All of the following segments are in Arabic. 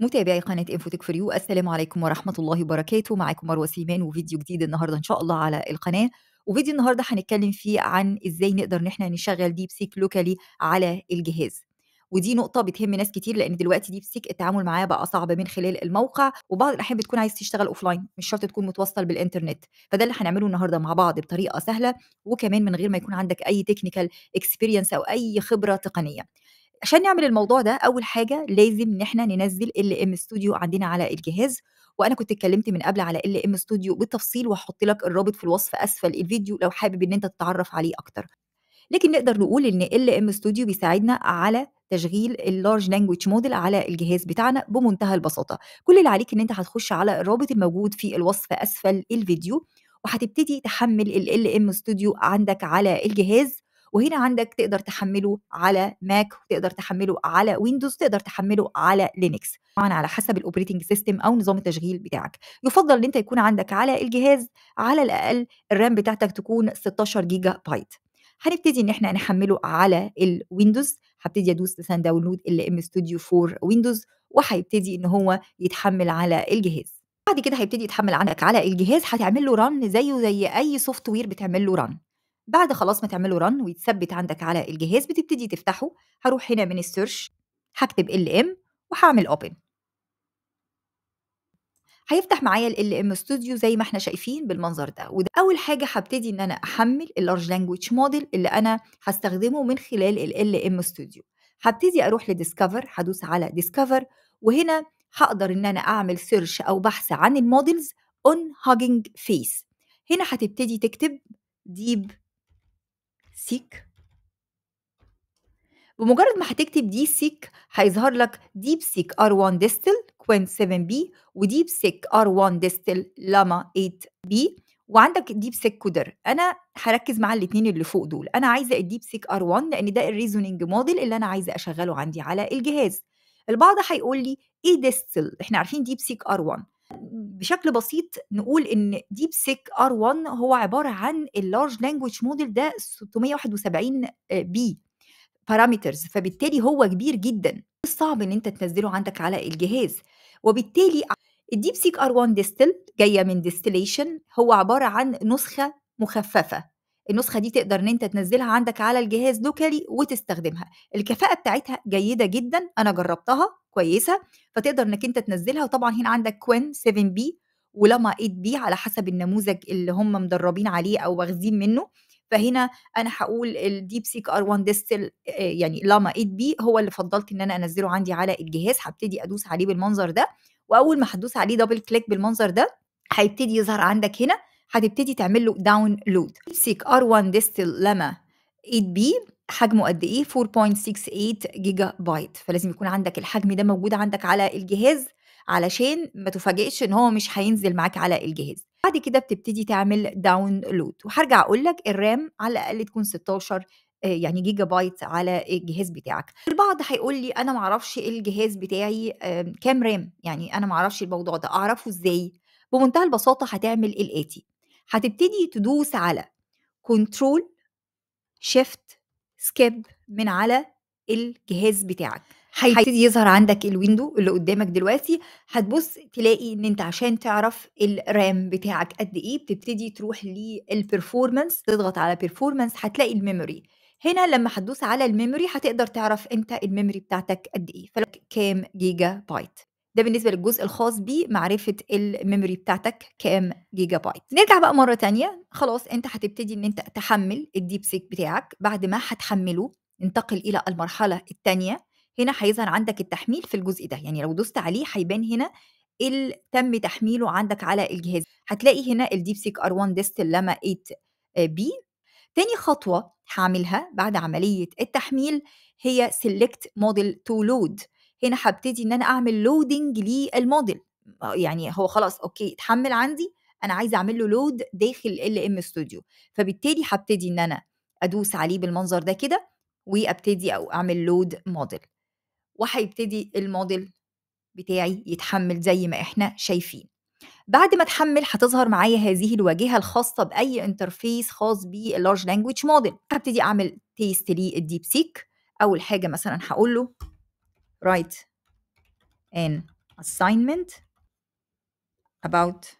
متابعي قناه انفوتك فور يو السلام عليكم ورحمه الله وبركاته معاكم مروه سليمان وفيديو جديد النهارده ان شاء الله على القناه وفيديو النهارده هنتكلم فيه عن ازاي نقدر ان احنا نشغل ديب سيك لوكالي على الجهاز ودي نقطة بتهم ناس كتير لأن دلوقتي ديب سيك التعامل معاه بقى صعب من خلال الموقع وبعض الأحيان بتكون عايز تشتغل أوفلاين مش شرط تكون متوصل بالإنترنت فده اللي هنعمله النهاردة مع بعض بطريقة سهلة وكمان من غير ما يكون عندك أي تكنيكال اكسبيرينس أو أي خبرة تقنية عشان نعمل الموضوع ده اول حاجه لازم ان احنا ننزل ال ام ستوديو عندنا على الجهاز وانا كنت اتكلمت من قبل على ال ام ستوديو بالتفصيل وهحط لك الرابط في الوصف اسفل الفيديو لو حابب ان انت تتعرف عليه اكتر لكن نقدر نقول ان ال ام ستوديو بيساعدنا على تشغيل اللارج لانجوج موديل على الجهاز بتاعنا بمنتهى البساطه كل اللي عليك ان انت هتخش على الرابط الموجود في الوصف اسفل الفيديو وهتبتدي تحمل ال ام ستوديو عندك على الجهاز وهنا عندك تقدر تحمله على ماك وتقدر تحمله على ويندوز تقدر تحمله على لينكس طبعا على حسب الاوبريتنج سيستم او نظام التشغيل بتاعك يفضل ان انت يكون عندك على الجهاز على الاقل الرام بتاعتك تكون 16 جيجا بايت هنبتدي ان احنا نحمله على الويندوز هبتدي ادوس مثلا داونلود ال ام ستوديو 4 ويندوز وهيبتدي ان هو يتحمل على الجهاز بعد كده هيبتدي يتحمل عندك على الجهاز هتعمل له ران زيه زي اي سوفت وير بتعمل له ران بعد خلاص ما تعمله رن ويتثبت عندك على الجهاز بتبتدي تفتحه هروح هنا من السيرش هكتب ال ام وهعمل اوبن هيفتح معايا ال ام ستوديو زي ما احنا شايفين بالمنظر ده وده اول حاجه هبتدي ان انا احمل اللارج لانجويج موديل اللي انا هستخدمه من خلال ال ام ستوديو هبتدي اروح لديسكفر هدوس على ديسكفر وهنا هقدر ان انا اعمل سيرش او بحث عن الموديلز اون هاجنج فيس هنا هتبتدي تكتب ديب سيك بمجرد ما هتكتب دي سيك هيظهر لك ديب سيك ار 1 ديستل كوين 7 بي وديب سيك ار 1 ديستل لاما 8 بي وعندك الديب سيك كودر انا هركز مع الاثنين اللي فوق دول انا عايزه الديب سيك ار 1 لان ده الريزوننج موديل اللي انا عايزه اشغله عندي على الجهاز البعض هيقول لي ايه ديستل احنا عارفين ديب سيك ار 1 بشكل بسيط نقول ان ديب سيك ار 1 هو عباره عن اللارج لانجوج موديل ده 671 بي بارامترز فبالتالي هو كبير جدا صعب ان انت تنزله عندك على الجهاز وبالتالي الديب سيك ار 1 ديستل جايه من ديستليشن هو عباره عن نسخه مخففه النسخه دي تقدر ان انت تنزلها عندك على الجهاز لوكالي وتستخدمها الكفاءه بتاعتها جيده جدا انا جربتها كويسه فتقدر انك انت تنزلها وطبعا هنا عندك كوين 7 بي ولما 8 بي على حسب النموذج اللي هم مدربين عليه او واخدين منه فهنا انا هقول الديب سيك ار 1 ديستل يعني لاما 8 بي هو اللي فضلت ان انا انزله عندي على الجهاز هبتدي ادوس عليه بالمنظر ده واول ما هدوس عليه دبل كليك بالمنظر ده هيبتدي يظهر عندك هنا هتبتدي تعمل له داونلود سيك ار 1 ديستل لما 8 بي حجمه قد ايه 4.68 جيجا بايت فلازم يكون عندك الحجم ده موجود عندك على الجهاز علشان ما تفاجئش ان هو مش هينزل معاك على الجهاز بعد كده بتبتدي تعمل داونلود وهرجع اقول لك الرام على الاقل تكون 16 آه، يعني جيجا بايت على الجهاز بتاعك البعض هيقول لي انا معرفش الجهاز بتاعي كام رام يعني انا معرفش الموضوع ده اعرفه ازاي بمنتهى البساطه هتعمل الاتي هتبتدي تدوس على كنترول شيفت سكيب من على الجهاز بتاعك هيبتدي يظهر عندك الويندو اللي قدامك دلوقتي هتبص تلاقي ان انت عشان تعرف الرام بتاعك قد ايه بتبتدي تروح للبرفورمانس تضغط على بيرفورمانس هتلاقي الميموري هنا لما هتدوس على الميموري هتقدر تعرف انت الميموري بتاعتك قد ايه فلو كام جيجا بايت ده بالنسبه للجزء الخاص بمعرفه الميموري بتاعتك كام جيجا بايت نرجع بقى مره تانية خلاص انت هتبتدي ان انت تحمل الديب سيك بتاعك بعد ما هتحمله انتقل الى المرحله الثانيه هنا هيظهر عندك التحميل في الجزء ده يعني لو دوست عليه هيبان هنا اللي تم تحميله عندك على الجهاز هتلاقي هنا الديب سيك ار 1 ديست لما 8 بي تاني خطوه هعملها بعد عمليه التحميل هي سيلكت موديل تو لود هنا هبتدي ان انا اعمل لودنج للموديل يعني هو خلاص اوكي اتحمل عندي انا عايزه اعمل له لود داخل ال ام ستوديو فبالتالي هبتدي ان انا ادوس عليه بالمنظر ده كده وابتدي او اعمل لود موديل وهيبتدي الموديل بتاعي يتحمل زي ما احنا شايفين بعد ما اتحمل هتظهر معايا هذه الواجهه الخاصه باي انترفيس خاص باللارج لانجويج موديل هبتدي اعمل تيست للديب سيك اول حاجه مثلا هقول له write an assignment about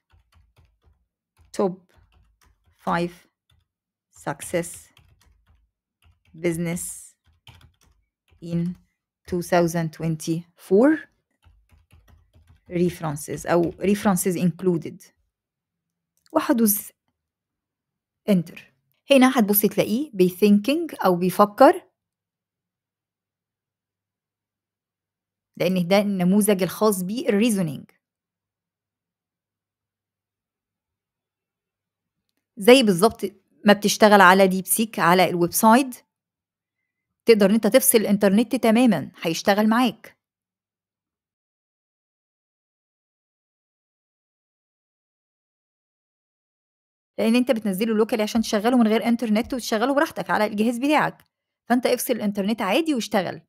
top five success business in 2024 references أو oh, references included وحدوز enter هنا هتبصي تلاقيه Be thinking أو بيفكر لان ده النموذج الخاص بيه الريزونينج زي بالظبط ما بتشتغل على ديب سيك على الويب سايت تقدر ان انت تفصل الانترنت تماما هيشتغل معاك لان انت بتنزله لوكالي عشان تشغله من غير انترنت وتشغله براحتك على الجهاز بتاعك فانت افصل الانترنت عادي واشتغل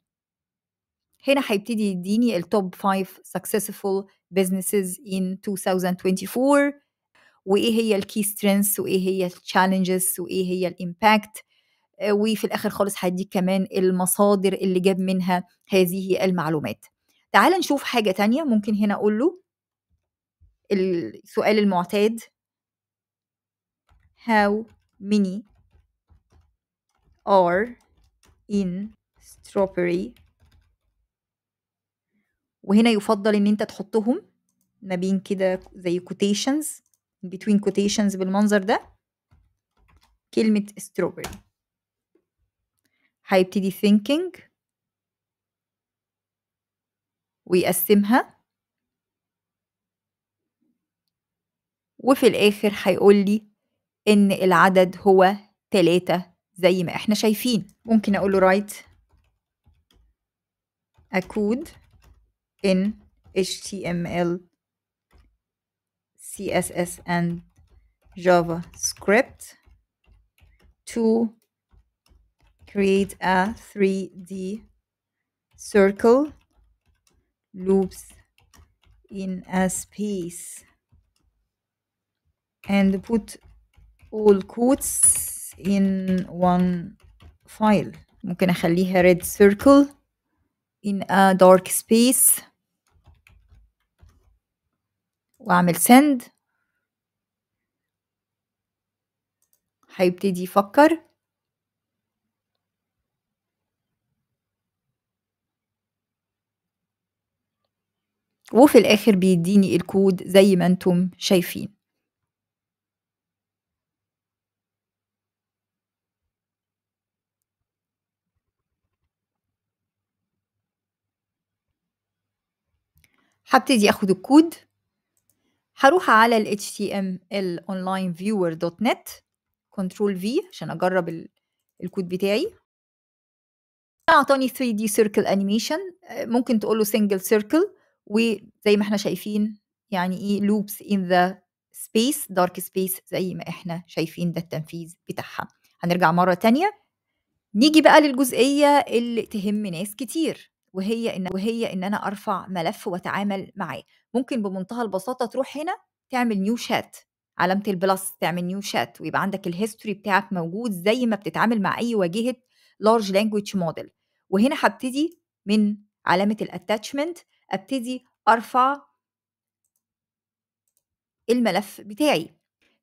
هنا هيبتدي يديني التوب 5 successful businesses in 2024 وايه هي الكي سترينث وايه هي التشالنجز وايه هي الامباكت آه، وفي الاخر خالص هديك كمان المصادر اللي جاب منها هذه المعلومات تعال نشوف حاجة تانية ممكن هنا أقول له السؤال المعتاد how many are in strawberry وهنا يفضل ان انت تحطهم ما بين كده زي كوتيشنز between quotations بالمنظر ده كلمة strawberry هيبتدي thinking ويقسمها وفي الآخر هيقول لي إن العدد هو تلاتة زي ما احنا شايفين ممكن أقول له write a code in HTML, CSS, and JavaScript to create a 3D circle loops in a space and put all quotes in one file ممكن اخليها red circle in a dark space واعمل سند هيبتدي يفكر وفي الاخر بيديني الكود زي ما انتم شايفين هبتدي اخد الكود هروح على ال HTML online viewer دوت نت كنترول V عشان أجرب ال الكود بتاعي أعطاني 3D circle animation ممكن تقوله single circle وزي ما احنا شايفين يعني ايه loops in the space dark space زي ما احنا شايفين ده التنفيذ بتاعها هنرجع مرة تانية نيجي بقى للجزئية اللي تهم ناس كتير وهي ان وهي ان انا ارفع ملف واتعامل معاه ممكن بمنتهى البساطه تروح هنا تعمل نيو شات علامه البلس تعمل نيو شات ويبقى عندك الهيستوري بتاعك موجود زي ما بتتعامل مع اي واجهه لارج لانجويج موديل وهنا هبتدي من علامه الاتاتشمنت ابتدي ارفع الملف بتاعي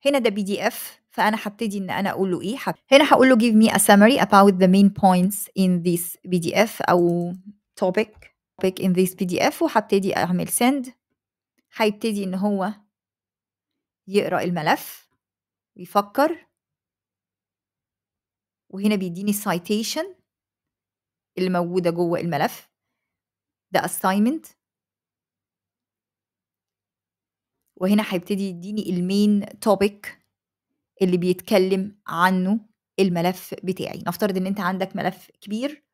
هنا ده بي دي اف فانا هبتدي ان انا اقول له ايه هنا هقول له give me a summary about the main points in this pdf او topic topic in this PDF وهبتدي أعمل send هيبتدي إن هو يقرأ الملف ويفكر وهنا بيديني citation اللي موجودة جوه الملف ده assignment وهنا هيبتدي يديني المين topic اللي بيتكلم عنه الملف بتاعي نفترض ان انت عندك ملف كبير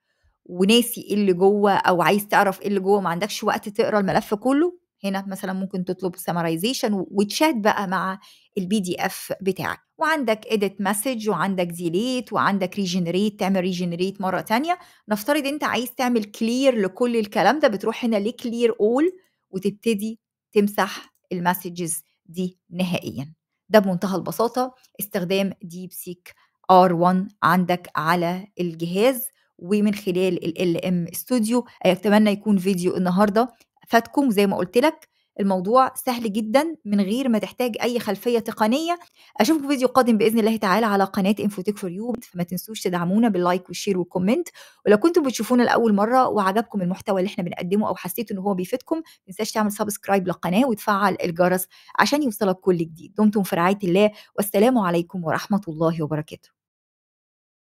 وناسي ايه اللي جوه او عايز تعرف ايه اللي جوه ما عندكش وقت تقرا الملف كله هنا مثلا ممكن تطلب سمرايزيشن وتشات بقى مع البي دي اف بتاعك وعندك اديت مسج وعندك ديليت وعندك ريجنريت تعمل ريجنريت مره تانية نفترض انت عايز تعمل كلير لكل الكلام ده بتروح هنا لكلير اول وتبتدي تمسح المسجز دي نهائيا ده بمنتهى البساطه استخدام ديب سيك ار 1 عندك على الجهاز ومن خلال ال ام استوديو آه، اتمنى يكون فيديو النهارده فاتكم زي ما قلت لك الموضوع سهل جدا من غير ما تحتاج اي خلفيه تقنيه اشوفكم فيديو قادم باذن الله تعالى على قناه انفوتك فور يو فما تنسوش تدعمونا باللايك والشير والكومنت ولو كنتم بتشوفونا لاول مره وعجبكم المحتوى اللي احنا بنقدمه او حسيتوا ان هو بيفيدكم ما تنساش تعمل سبسكرايب للقناه وتفعل الجرس عشان يوصلك كل جديد دمتم في رعايه الله والسلام عليكم ورحمه الله وبركاته